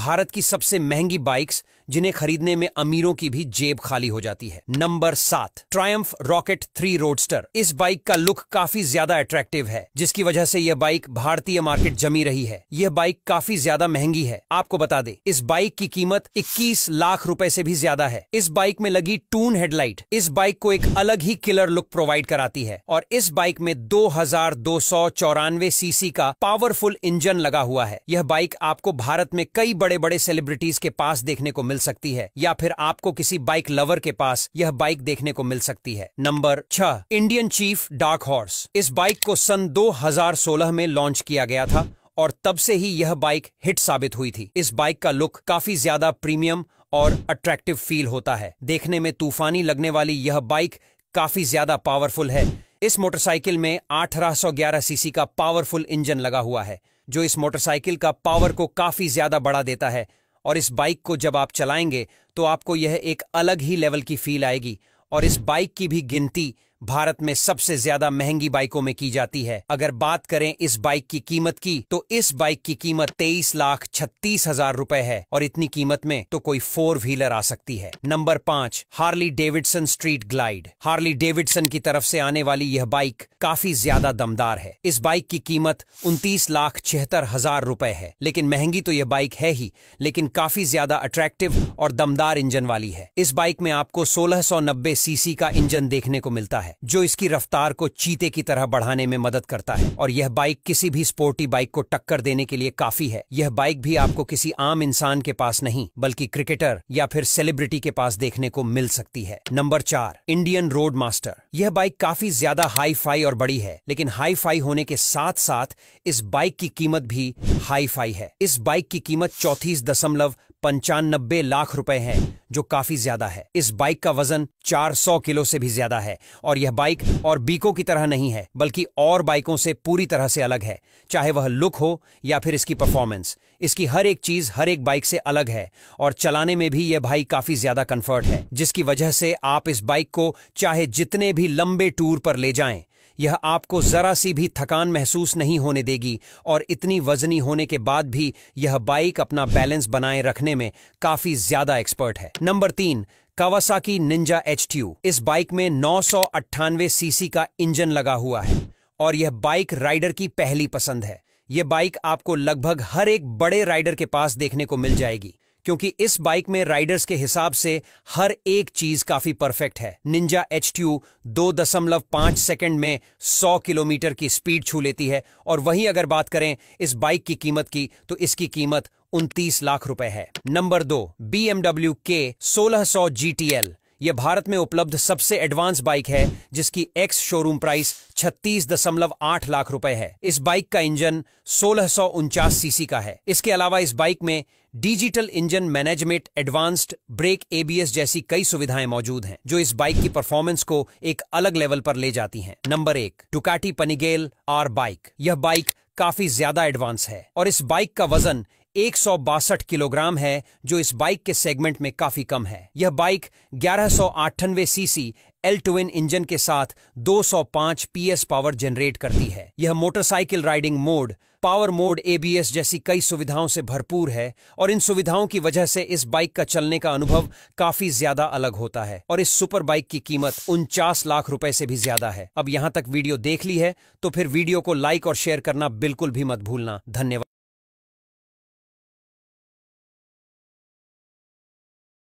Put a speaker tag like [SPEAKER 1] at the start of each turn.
[SPEAKER 1] भारत की सबसे महंगी बाइक्स जिन्हें खरीदने में अमीरों की भी जेब खाली हो जाती है नंबर सात ट्रायम्फ रॉकेट थ्री रोडस्टर इस बाइक का लुक काफी ज्यादा अट्रैक्टिव है जिसकी वजह से यह बाइक भारतीय मार्केट जमी रही है यह बाइक काफी ज्यादा महंगी है आपको बता दे इस बाइक की कीमत 21 लाख रुपए से भी ज्यादा है इस बाइक में लगी टून हेडलाइट इस बाइक को एक अलग ही किलर लुक प्रोवाइड कराती है और इस बाइक में दो हजार दो सौ चौरानवे सीसी का पावरफुल इंजन लगा हुआ है यह बाइक आपको भारत में कई बड़े बड़े बड़े सेलिब्रिटीज के पास देखने को मिल सकती है या फिर आपको किसी बाइक लवर के पास यह बाइक देखने को मिल सकती है नंबर छह इंडियन चीफ डार्क हॉर्स इस बाइक को सन 2016 में लॉन्च किया गया था और तब से ही यह बाइक हिट साबित हुई थी इस बाइक का लुक काफी ज्यादा प्रीमियम और अट्रैक्टिव फील होता है देखने में तूफानी लगने वाली यह बाइक काफी ज्यादा पावरफुल है इस मोटरसाइकिल में 1811 सीसी का पावरफुल इंजन लगा हुआ है जो इस मोटरसाइकिल का पावर को काफी ज्यादा बढ़ा देता है और इस बाइक को जब आप चलाएंगे तो आपको यह एक अलग ही लेवल की फील आएगी और इस बाइक की भी गिनती भारत में सबसे ज्यादा महंगी बाइकों में की जाती है अगर बात करें इस बाइक की कीमत की तो इस बाइक की कीमत तेईस लाख छत्तीस हजार रूपए है और इतनी कीमत में तो कोई फोर व्हीलर आ सकती है नंबर पांच Harley Davidson Street Glide Harley Davidson की तरफ से आने वाली यह बाइक काफी ज्यादा दमदार है इस बाइक की कीमत उनतीस लाख छिहत्तर हजार रूपए है लेकिन महंगी तो यह बाइक है ही लेकिन काफी ज्यादा अट्रैक्टिव और दमदार इंजन वाली है इस बाइक में आपको 1690 सीसी का इंजन देखने को मिलता है है जो इसकी रफ्तार को चीते की तरह बढ़ाने में मदद करता है और यह बाइक किसी भी स्पोर्टी बाइक को टक्कर देने के लिए काफी है यह बाइक भी आपको किसी आम इंसान के पास नहीं बल्कि क्रिकेटर या फिर सेलिब्रिटी के पास देखने को मिल सकती है नंबर चार इंडियन रोड मास्टर यह बाइक काफी ज्यादा हाई फाई और बड़ी है लेकिन हाई फाई होने के साथ साथ इस बाइक की कीमत भी हाई फाई है इस बाइक की कीमत चौतीस दशमलव पंचानबे लाख रुपए हैं जो काफी ज्यादा है इस बाइक का वजन 400 किलो से भी ज्यादा है और यह बाइक और बीको की तरह नहीं है बल्कि और बाइकों से पूरी तरह से अलग है चाहे वह लुक हो या फिर इसकी परफॉर्मेंस इसकी हर एक चीज हर एक बाइक से अलग है और चलाने में भी यह भाई काफी ज्यादा कंफर्ट है जिसकी वजह से आप इस बाइक को चाहे जितने भी लंबे टूर पर ले जाएं यह आपको जरा सी भी थकान महसूस नहीं होने देगी और इतनी वजनी होने के बाद भी यह बाइक अपना बैलेंस बनाए रखने में काफी ज्यादा एक्सपर्ट है नंबर तीन कावासाकी निंजा एच इस बाइक में नौ सीसी का इंजन लगा हुआ है और यह बाइक राइडर की पहली पसंद है यह बाइक आपको लगभग हर एक बड़े राइडर के पास देखने को मिल जाएगी क्योंकि इस बाइक में राइडर्स के हिसाब से हर एक चीज काफी परफेक्ट है निंजा एच ट्यू दो दशमलव पांच सेकेंड में 100 किलोमीटर की स्पीड छू लेती है और वहीं अगर बात करें इस बाइक की कीमत की तो इसकी कीमत उनतीस लाख रुपए है नंबर दो बी एमडब्ल्यू के सोलह सौ जी टी एल यह भारत में उपलब्ध सबसे एडवांस बाइक है जिसकी एक्स शोरूम प्राइस छत्तीस दशमलव आठ लाख रुपए है इस बाइक का इंजन सोलह सीसी का है इसके अलावा इस बाइक में digital engine management advanced brake ABS जैसी कई सुविधाएं मौजूद हैं जो इस बाइक की परफॉर्मेंस को एक अलग लेवल पर ले जाती है नंबर एक टुकाटी पनीगेल आर बाइक यह बाइक काफी ज्यादा एडवांस है और इस बाइक का वजन एक किलोग्राम है जो इस बाइक के सेगमेंट में काफी कम है यह बाइक ग्यारह सीसी एल ट्विन इंजन के साथ 205 पीएस पावर जनरेट करती है यह motorcycle riding mode power mode ABS जैसी कई सुविधाओं से भरपूर है और इन सुविधाओं की वजह से इस बाइक का चलने का अनुभव काफी ज्यादा अलग होता है और इस सुपर बाइक की कीमत उनचास लाख रुपए से भी ज्यादा है अब यहाँ तक वीडियो देख ली है तो फिर वीडियो को लाइक और शेयर करना बिल्कुल भी मत भूलना धन्यवाद